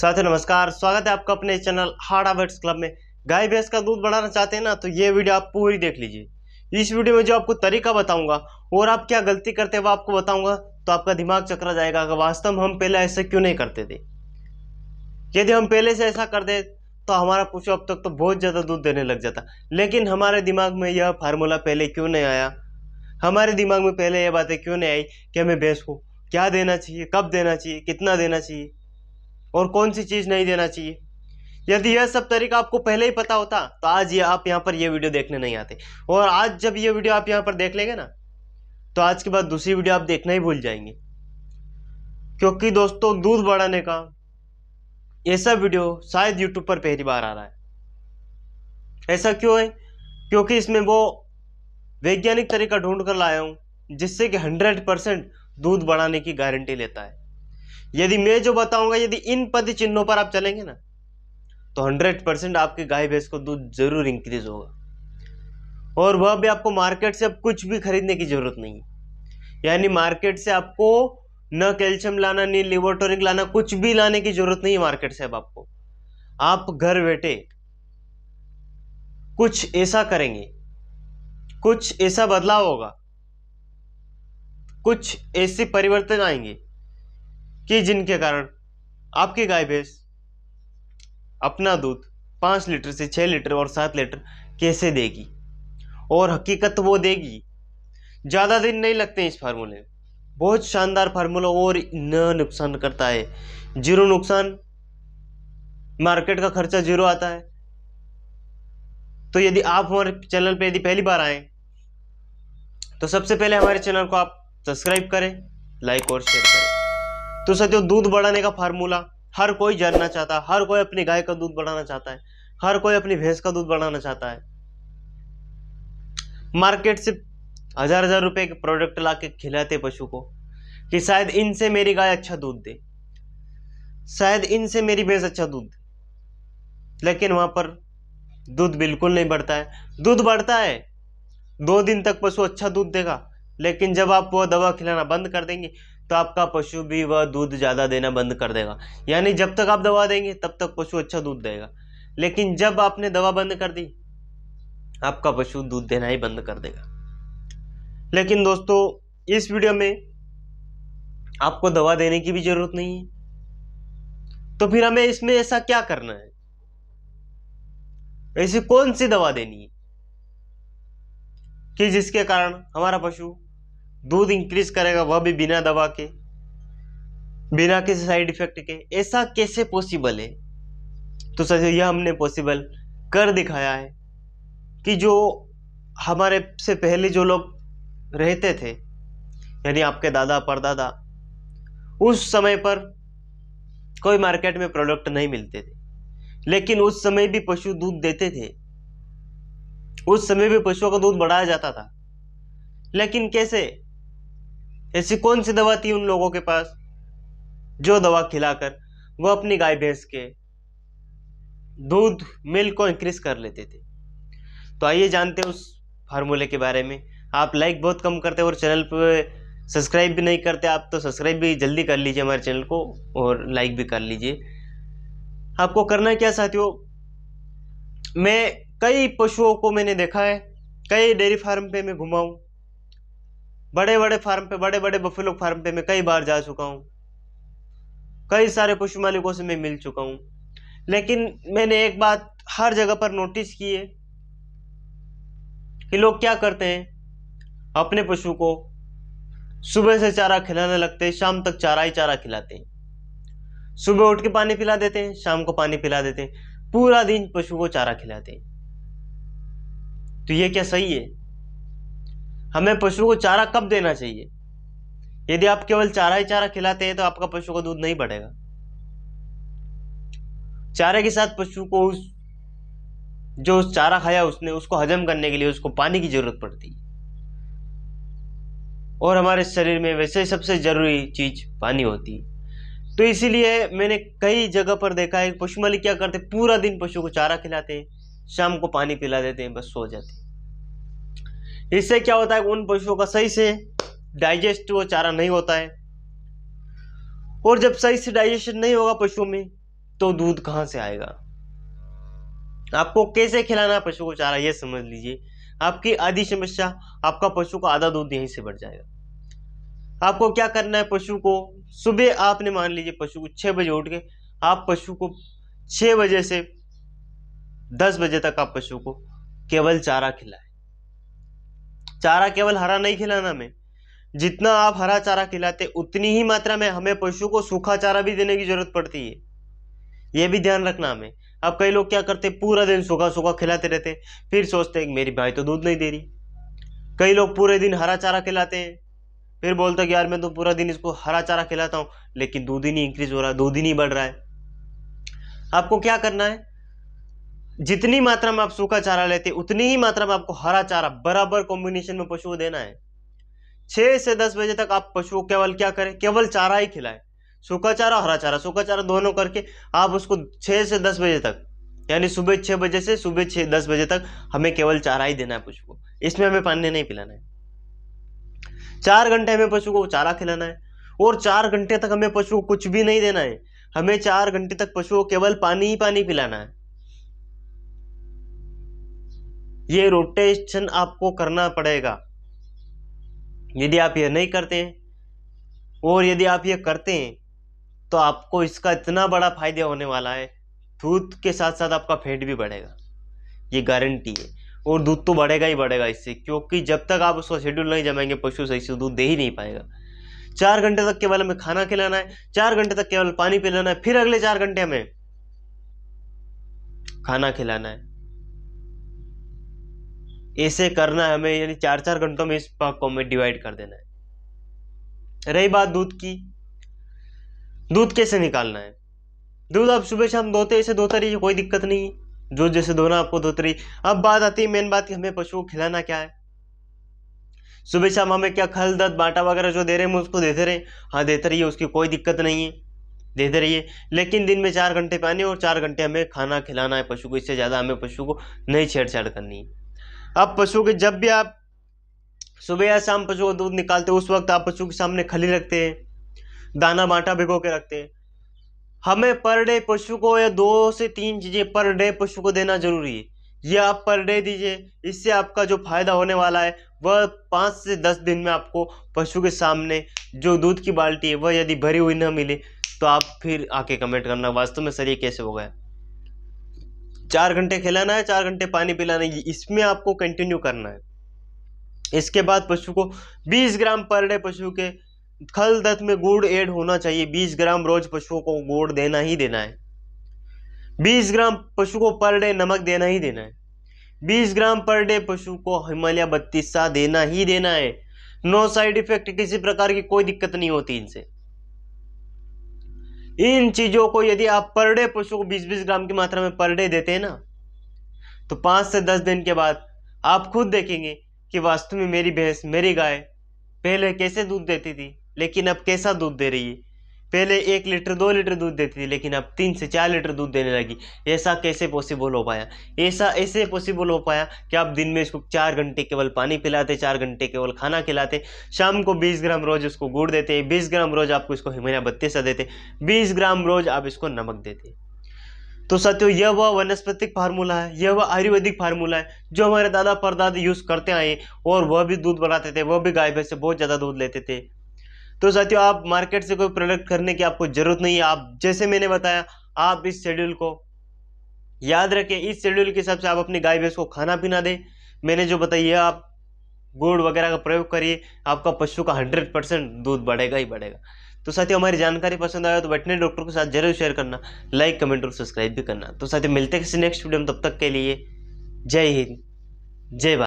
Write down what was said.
साथियों नमस्कार स्वागत है आपका अपने चैनल हार्ड आवर्ट्स क्लब में गाय भैंस का दूध बढ़ाना चाहते हैं ना तो ये वीडियो आप पूरी देख लीजिए इस वीडियो में जो आपको तरीका बताऊंगा और आप क्या गलती करते हैं वो आपको बताऊंगा तो आपका दिमाग चकरा जाएगा कि वास्तव में हम पहले ऐसा क्यों नहीं करते थे यदि हम पहले से ऐसा कर दे तो हमारा पूछो अब तक तो बहुत ज़्यादा दूध देने लग जाता लेकिन हमारे दिमाग में यह फार्मूला पहले क्यों नहीं आया हमारे दिमाग में पहले यह बातें क्यों नहीं आई कि हमें भैंस को क्या देना चाहिए कब देना चाहिए कितना देना चाहिए और कौन सी चीज़ नहीं देना चाहिए यदि यह सब तरीका आपको पहले ही पता होता तो आज ये आप यहाँ पर यह वीडियो देखने नहीं आते और आज जब ये वीडियो आप यहाँ पर देख लेंगे ना तो आज के बाद दूसरी वीडियो आप देखना ही भूल जाएंगे क्योंकि दोस्तों दूध बढ़ाने का ऐसा वीडियो शायद यूट्यूब पर पहली बार आ रहा है ऐसा क्यों है क्योंकि इसमें वो वैज्ञानिक तरीका ढूंढ कर लाया हूँ जिससे कि हंड्रेड परसेंट दूध बढ़ाने की गारंटी लेता है यदि मैं जो बताऊंगा यदि इन पद चिन्हों पर आप चलेंगे ना तो हंड्रेड परसेंट आपके गाय भैंस को दूध जरूर इंक्रीज होगा और वह भी आपको मार्केट से अब कुछ भी खरीदने की जरूरत नहीं है यानी मार्केट से आपको न कैल्शियम लाना नहीं लिवोटोरिक लाना कुछ भी लाने की जरूरत नहीं है मार्केट से अब आपको आप घर बैठे कुछ ऐसा करेंगे कुछ ऐसा बदलाव होगा कुछ ऐसे परिवर्तन आएंगे कि जिनके कारण आपकी गाय भैंस अपना दूध पाँच लीटर से छः लीटर और सात लीटर कैसे देगी और हकीकत वो देगी ज़्यादा दिन नहीं लगते इस फार्मूले में बहुत शानदार फार्मूला और न नुकसान करता है जीरो नुकसान मार्केट का खर्चा जीरो आता है तो यदि आप हमारे चैनल पे यदि पहली बार आए तो सबसे पहले हमारे चैनल को आप सब्सक्राइब करें लाइक और शेयर करें तो सत्यो दूध बढ़ाने का फार्मूला हर कोई जानना चाहता है हर कोई अपनी गाय का दूध बढ़ाना चाहता है हर कोई अपनी भैंस का दूध बढ़ाना चाहता है मार्केट से हजार हजार रुपए के प्रोडक्ट ला के खिलाते पशु को कि शायद इनसे मेरी गाय अच्छा दूध दे शायद इनसे मेरी भैंस अच्छा दूध लेकिन वहां पर दूध बिल्कुल नहीं बढ़ता है दूध बढ़ता है दो दिन तक पशु अच्छा दूध देगा लेकिन जब आप वो दवा खिलाना बंद कर देंगे तो आपका पशु भी वह दूध ज़्यादा देना बंद कर देगा यानी जब तक आप दवा देंगे तब तक पशु अच्छा दूध देगा लेकिन जब आपने दवा बंद कर दी आपका पशु दूध देना ही बंद कर देगा लेकिन दोस्तों इस वीडियो में आपको दवा देने की भी ज़रूरत नहीं है तो फिर हमें इसमें ऐसा क्या करना है ऐसी कौन सी दवा देनी है कि जिसके कारण हमारा पशु दूध इंक्रीज करेगा वह भी बिना दवा के बिना किसी साइड इफेक्ट के ऐसा कैसे पॉसिबल है तो सर यह हमने पॉसिबल कर दिखाया है कि जो हमारे से पहले जो लोग रहते थे यानी आपके दादा परदादा उस समय पर कोई मार्केट में प्रोडक्ट नहीं मिलते थे लेकिन उस समय भी पशु दूध देते थे उस समय भी पशुओं का दूध बढ़ाया जाता था लेकिन कैसे ऐसी कौन सी दवा थी उन लोगों के पास जो दवा खिलाकर वो अपनी गाय भैंस के दूध मिल्क को इंक्रीज कर लेते थे तो आइए जानते हैं उस फार्मूले के बारे में आप लाइक बहुत कम करते और चैनल पर सब्सक्राइब भी नहीं करते आप तो सब्सक्राइब भी जल्दी कर लीजिए हमारे चैनल को और लाइक भी कर लीजिए आपको करना क्या साथियों मैं कई पशुओं को मैंने देखा है कई डेयरी फार्म पे मैं घुमाऊँ बड़े बड़े फार्म पे बड़े बड़े बफेलो फार्म पे मैं कई बार जा चुका हूँ कई सारे पशु मालिकों से मैं मिल चुका हूँ लेकिन मैंने एक बात हर जगह पर नोटिस की है कि लोग क्या करते हैं अपने पशु को सुबह से चारा खिलाने लगते हैं शाम तक चारा ही चारा खिलाते हैं सुबह उठ के पानी पिला देते हैं शाम को पानी पिला देते हैं पूरा दिन पशु को चारा खिलाते हैं तो ये क्या सही है हमें पशु को चारा कब देना चाहिए यदि आप केवल चारा ही चारा खिलाते हैं तो आपका पशु का दूध नहीं बढ़ेगा चारे के साथ पशु को उस जो चारा खाया उसने उसको हजम करने के लिए उसको पानी की जरूरत पड़ती है और हमारे शरीर में वैसे सबसे जरूरी चीज पानी होती है तो इसीलिए मैंने कई जगह पर देखा है पशु मालिक क्या करते पूरा दिन पशु को चारा खिलाते हैं शाम को पानी पिला देते हैं बस सो जाते हैं इससे क्या होता है उन पशुओं का सही से डाइजेस्ट वो चारा नहीं होता है और जब सही से डाइजेशन नहीं होगा पशुओं में तो दूध कहाँ से आएगा आपको कैसे खिलाना है पशु को चारा ये समझ लीजिए आपकी आधी समस्या आपका पशु का आधा दूध यहीं से बढ़ जाएगा आपको क्या करना है पशु को सुबह आपने मान लीजिए पशु को छः बजे उठ के आप पशु को छः बजे से दस बजे तक आप पशु को केवल चारा खिलाएं चारा केवल हरा नहीं खिलाना हमें जितना आप हरा चारा खिलाते उतनी ही मात्रा में हमें पशु को सूखा चारा भी देने की जरूरत पड़ती है ये भी ध्यान रखना हमें अब कई लोग क्या करते पूरा दिन सूखा सूखा खिलाते रहते फिर सोचते हैं मेरी भाई तो दूध नहीं दे रही कई लोग पूरे दिन हरा चारा खिलाते हैं फिर बोलते कि यार मैं तो पूरा दिन इसको हरा चारा खिलाता हूँ लेकिन दूध ही नहीं इंक्रीज हो रहा दूध ही नहीं बढ़ रहा है आपको क्या करना है जितनी मात्रा में आप सूखा चारा लेते उतनी ही मात्रा में आपको हरा चारा बराबर कॉम्बिनेशन में पशुओं देना है छह से दस बजे तक आप को केवल क्या करें केवल चारा ही खिलाएं सूखा चारा हरा चारा सूखा चारा दोनों करके आप उसको छह से दस बजे तक यानी सुबह छह बजे से सुबह छह दस बजे तक हमें केवल चारा ही देना है पशु को इसमें हमें पानी नहीं पिलाना है चार घंटे हमें पशु को चारा खिलाना है और चार घंटे तक हमें पशु को कुछ भी नहीं देना है हमें चार घंटे तक पशु को केवल पानी ही पानी पिलाना है ये रोटेशन आपको करना पड़ेगा यदि आप ये नहीं करते हैं और यदि आप ये करते हैं तो आपको इसका इतना बड़ा फायदा होने वाला है दूध के साथ साथ आपका फेट भी बढ़ेगा ये गारंटी है और दूध तो बढ़ेगा ही बढ़ेगा इससे क्योंकि जब तक आप उसका शेड्यूल नहीं जमाएंगे पशु सही से दूध दे ही नहीं पाएगा चार घंटे तक केवल हमें खाना खिलाना है चार घंटे तक केवल पानी पिलाना है फिर अगले चार घंटे हमें खाना खिलाना है ऐसे करना है हमें यानी चार चार घंटों में इस पाक को हमें डिवाइड कर देना है रही बात दूध की दूध कैसे निकालना है दूध आप सुबह शाम धोते ऐसे धोते रहिए कोई दिक्कत नहीं है दूध जैसे धोना आपको धोते रहिए अब बात आती है मेन बात कि हमें पशु को खिलाना क्या है सुबह शाम हमें क्या खल दत बाटा वगैरह जो दे रहे हैं उसको देते रहे हाँ देते रहिए उसकी कोई दिक्कत नहीं है देते रहिए लेकिन दिन में चार घंटे पानी और चार घंटे हमें खाना खिलाना है पशु को इससे ज़्यादा हमें पशु को नहीं छेड़छाड़ करनी है अब पशु के जब भी आप सुबह या शाम पशु का दूध निकालते हो उस वक्त आप पशु के सामने खली रखते हैं दाना बांटा भिगो के रखते हैं हमें पर डे पशु को या दो से तीन चीज़ें पर डे पशु को देना जरूरी है ये आप पर डे दीजिए इससे आपका जो फायदा होने वाला है वह पाँच से दस दिन में आपको पशु के सामने जो दूध की बाल्टी है वह यदि भरी हुई न मिले तो आप फिर आके कमेंट करना वास्तव में सर ये कैसे हो गया चार घंटे खिलाना है चार घंटे पानी पिलाना है इसमें आपको कंटिन्यू करना है इसके बाद पशु को 20 ग्राम पर डे पशु के खल दत्त में गुड़ एड होना चाहिए 20 ग्राम रोज पशुओं को गुड़ देना ही देना है 20 ग्राम पशु को पर डे नमक देना ही देना है 20 ग्राम पर डे पशु को हिमालय बत्तीसा देना ही देना है नो साइड इफेक्ट किसी प्रकार की कोई दिक्कत नहीं होती इनसे इन चीज़ों को यदि आप पर डे पशु को 20-20 ग्राम की मात्रा में पर डे देते हैं ना तो पांच से दस दिन के बाद आप खुद देखेंगे कि वास्तव में मेरी भैंस मेरी गाय पहले कैसे दूध देती थी लेकिन अब कैसा दूध दे रही है पहले एक लीटर दो लीटर दूध देती थी लेकिन अब तीन से चार लीटर दूध देने लगी ऐसा कैसे पॉसिबल हो पाया ऐसा ऐसे पॉसिबल हो पाया कि आप दिन में इसको चार घंटे केवल पानी पिलाते चार घंटे केवल खाना खिलाते शाम को बीस ग्राम रोज उसको गुड़ देते बीस ग्राम रोज आपको इसको हिमालय बत्तीसा देते बीस ग्राम रोज आप इसको नमक देते तो साथियों यह वह वनस्पतिक फार्मूला है यह वह आयुर्वेदिक फार्मूला है जो हमारे दादा परदादा यूज़ करते आए और वह भी दूध बनाते थे वह भी गाय भैंस से बहुत ज़्यादा दूध लेते थे तो साथियों आप मार्केट से कोई प्रोडक्ट खरीदने की आपको ज़रूरत नहीं है आप जैसे मैंने बताया आप इस शेड्यूल को याद रखें इस शेड्यूल के हिसाब से आप अपनी गाय भैंस को खाना पीना दें मैंने जो बताइए आप गुड़ वगैरह का प्रयोग करिए आपका पशु का हंड्रेड परसेंट दूध बढ़ेगा ही बढ़ेगा तो साथियों हमारी जानकारी पसंद आया तो बैठने डॉक्टर के साथ जरूर शेयर करना लाइक कमेंट और सब्सक्राइब भी करना तो साथियों मिलते हैं किसी नेक्स्ट वीडियो में तब तक के लिए जय हिंद जय भारत